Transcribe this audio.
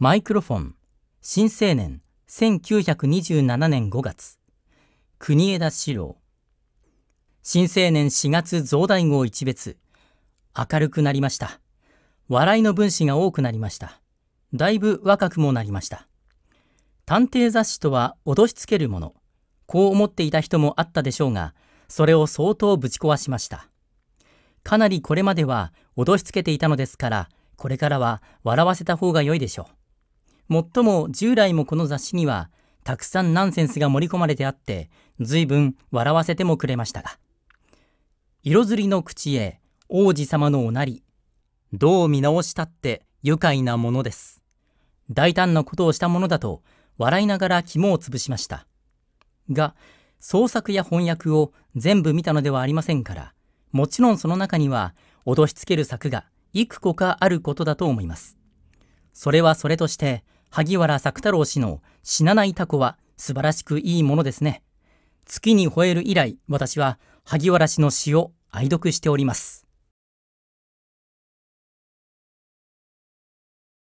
マイクロフォン新青年1927年5月国枝四郎新青年4月増大号一別明るくなりました笑いの分子が多くなりましただいぶ若くもなりました探偵雑誌とは脅しつけるものこう思っていた人もあったでしょうがそれを相当ぶち壊しましたかなりこれまでは脅しつけていたのですからこれからは笑わせた方が良いでしょうもっとも従来もこの雑誌にはたくさんナンセンスが盛り込まれてあって随分笑わせてもくれましたが色づりの口へ王子様のおなりどう見直したって愉快なものです大胆なことをしたものだと笑いながら肝を潰しましたが創作や翻訳を全部見たのではありませんからもちろんその中には脅しつける策が幾個かあることだと思いますそれはそれとして萩原作太郎氏の死なないタコは素晴らしくいいものですね。月に吠える以来、私は萩原氏の詩を愛読しております。